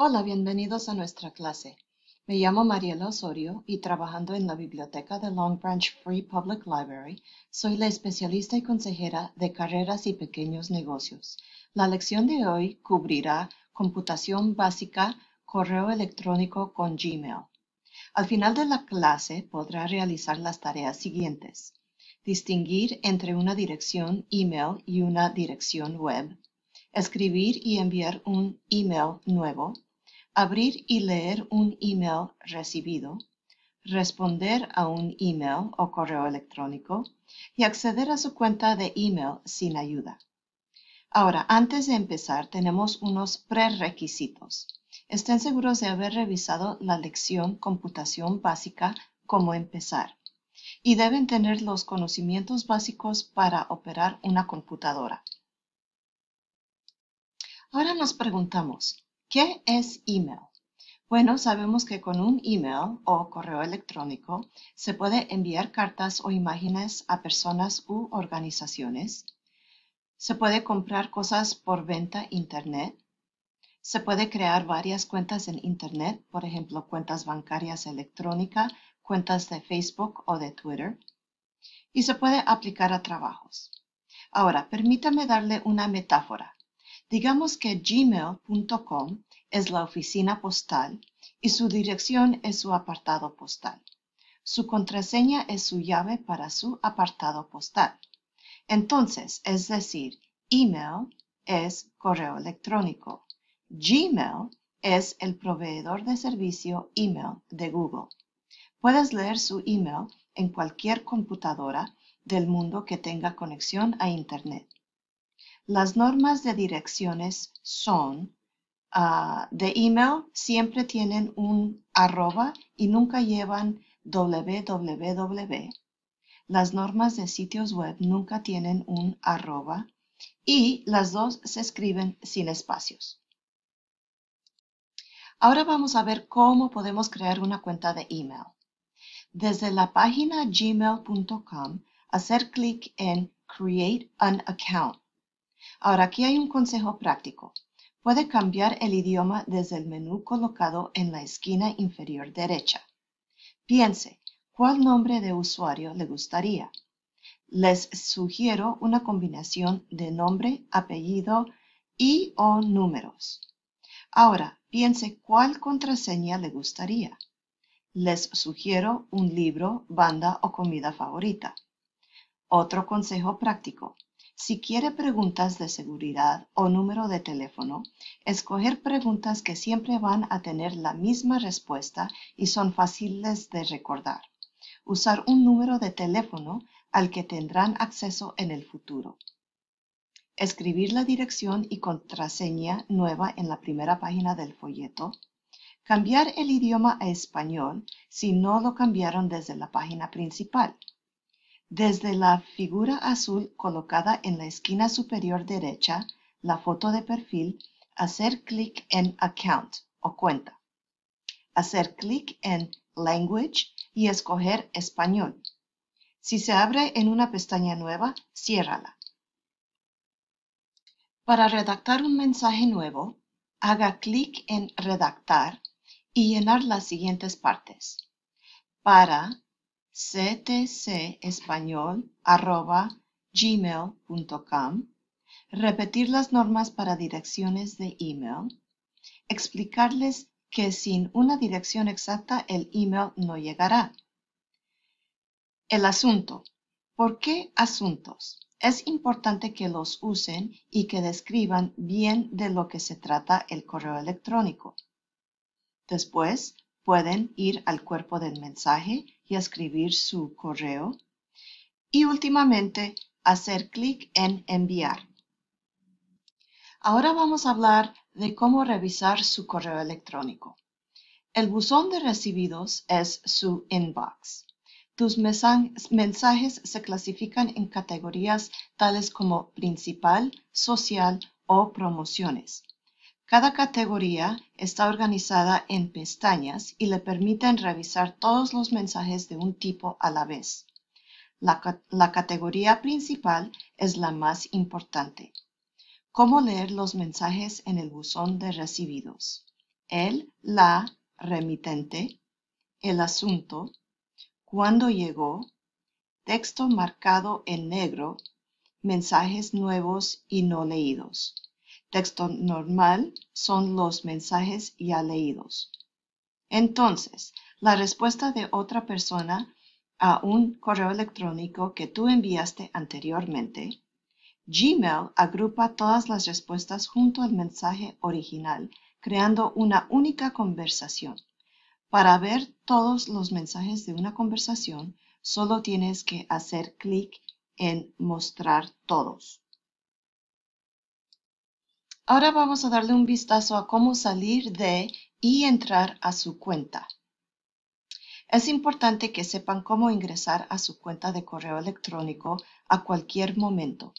Hola, bienvenidos a nuestra clase. Me llamo Mariela Osorio y trabajando en la biblioteca de Long Branch Free Public Library, soy la especialista y consejera de carreras y pequeños negocios. La lección de hoy cubrirá computación básica, correo electrónico con Gmail. Al final de la clase podrá realizar las tareas siguientes. Distinguir entre una dirección email y una dirección web. Escribir y enviar un email nuevo abrir y leer un email recibido, responder a un email o correo electrónico y acceder a su cuenta de email sin ayuda. Ahora, antes de empezar, tenemos unos prerequisitos. Estén seguros de haber revisado la lección Computación Básica, cómo empezar, y deben tener los conocimientos básicos para operar una computadora. Ahora nos preguntamos, ¿Qué es email? Bueno, sabemos que con un email o correo electrónico se puede enviar cartas o imágenes a personas u organizaciones. Se puede comprar cosas por venta internet. Se puede crear varias cuentas en internet, por ejemplo, cuentas bancarias electrónica, cuentas de Facebook o de Twitter. Y se puede aplicar a trabajos. Ahora, permítame darle una metáfora. Digamos que gmail.com es la oficina postal y su dirección es su apartado postal. Su contraseña es su llave para su apartado postal. Entonces, es decir, email es correo electrónico. Gmail es el proveedor de servicio email de Google. Puedes leer su email en cualquier computadora del mundo que tenga conexión a Internet. Las normas de direcciones son ah, de email, siempre tienen un arroba y nunca llevan www. Las normas de sitios web nunca tienen un arroba y las dos se escriben sin espacios. Ahora vamos a ver cómo podemos crear una cuenta de email. Desde la página gmail.com, hacer clic en Create an Account Ahora aquí hay un consejo práctico. Puede cambiar el idioma desde el menú colocado en la esquina inferior derecha. Piense, ¿cuál nombre de usuario le gustaría? Les sugiero una combinación de nombre, apellido y o números. Ahora, piense cuál contraseña le gustaría. Les sugiero un libro, banda o comida favorita. Otro consejo práctico. Si quiere preguntas de seguridad o número de teléfono, escoger preguntas que siempre van a tener la misma respuesta y son fáciles de recordar. Usar un número de teléfono al que tendrán acceso en el futuro. Escribir la dirección y contraseña nueva en la primera página del folleto. Cambiar el idioma a español si no lo cambiaron desde la página principal. Desde la figura azul colocada en la esquina superior derecha, la foto de perfil, hacer clic en Account o cuenta. Hacer clic en Language y escoger Español. Si se abre en una pestaña nueva, ciérrala. Para redactar un mensaje nuevo, haga clic en Redactar y llenar las siguientes partes. Para ctcespañol.gmail.com, repetir las normas para direcciones de email, explicarles que sin una dirección exacta el email no llegará. El asunto. ¿Por qué asuntos? Es importante que los usen y que describan bien de lo que se trata el correo electrónico. Después, pueden ir al cuerpo del mensaje y escribir su correo. Y últimamente, hacer clic en enviar. Ahora vamos a hablar de cómo revisar su correo electrónico. El buzón de recibidos es su inbox. Tus mensajes se clasifican en categorías tales como principal, social o promociones. Cada categoría está organizada en pestañas y le permiten revisar todos los mensajes de un tipo a la vez. La, categoría principal es la más importante. Cómo leer los mensajes en el buzón de recibidos. El, la, remitente, el asunto, cuándo llegó, texto marcado en negro, mensajes nuevos y no leídos. Texto normal son los mensajes ya leídos. Entonces, la respuesta de otra persona a un correo electrónico que tú enviaste anteriormente, Gmail agrupa todas las respuestas junto al mensaje original, creando una única conversación. Para ver todos los mensajes de una conversación, solo tienes que hacer clic en Mostrar todos. Ahora vamos a darle un vistazo a cómo salir de y entrar a su cuenta. Es importante que sepan cómo ingresar a su cuenta de correo electrónico a cualquier momento.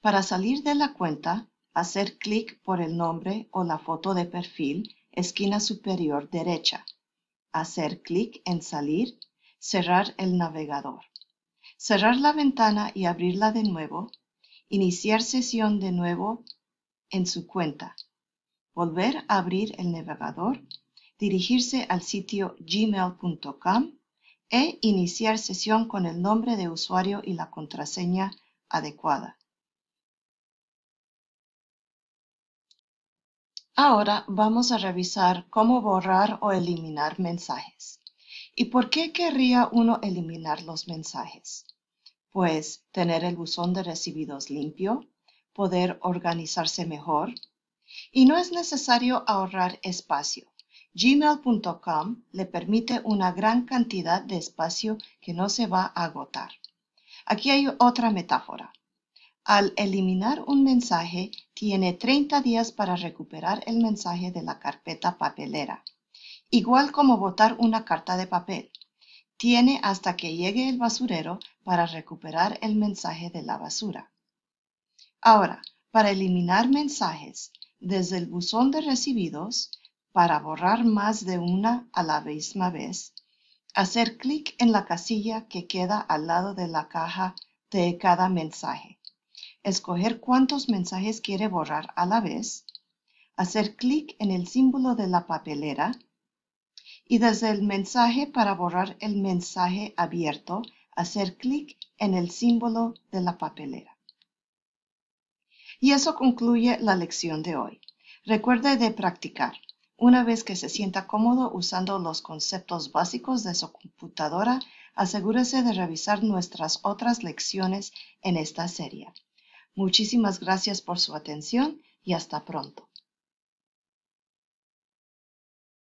Para salir de la cuenta, hacer clic por el nombre o la foto de perfil, esquina superior derecha. Hacer clic en Salir, cerrar el navegador. Cerrar la ventana y abrirla de nuevo iniciar sesión de nuevo en su cuenta, volver a abrir el navegador, dirigirse al sitio gmail.com e iniciar sesión con el nombre de usuario y la contraseña adecuada. Ahora vamos a revisar cómo borrar o eliminar mensajes. ¿Y por qué querría uno eliminar los mensajes? pues tener el buzón de recibidos limpio, poder organizarse mejor y no es necesario ahorrar espacio. Gmail.com le permite una gran cantidad de espacio que no se va a agotar. Aquí hay otra metáfora. Al eliminar un mensaje, tiene 30 días para recuperar el mensaje de la carpeta papelera, igual como botar una carta de papel tiene hasta que llegue el basurero para recuperar el mensaje de la basura. Ahora, para eliminar mensajes desde el buzón de recibidos, para borrar más de una a la misma vez, hacer clic en la casilla que queda al lado de la caja de cada mensaje, escoger cuántos mensajes quiere borrar a la vez, hacer clic en el símbolo de la papelera y desde el mensaje para borrar el mensaje abierto, hacer clic en el símbolo de la papelera. Y eso concluye la lección de hoy. Recuerde de practicar. Una vez que se sienta cómodo usando los conceptos básicos de su computadora, asegúrese de revisar nuestras otras lecciones en esta serie. Muchísimas gracias por su atención y hasta pronto.